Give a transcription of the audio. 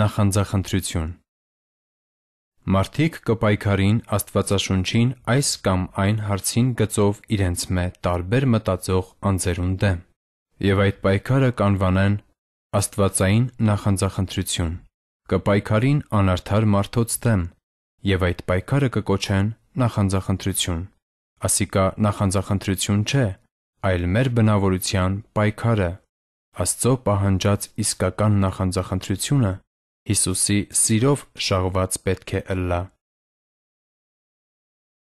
Նախանձախնդրություն Մարդիկ կպայքարին Աստվածաշունչին այս կամ այն հարցին գծով իրենց մեջ տարբեր մտածող անձերուն դեմ և այդ պայքարը կանվանեն աստվածային նախանձախնդրություն, կպայքարին անարդար մարդոց դեմ և այդ պայքարը կկոչեն նախանձախնդրություն, ասիկա նախանձախնդրություն չէ, այլ մեր բնավորության պայքարը, Աստծո պահանջած իսկական նախանձախնդրությունը Հիսուսի սիրով շաղված պետք է ըլլա։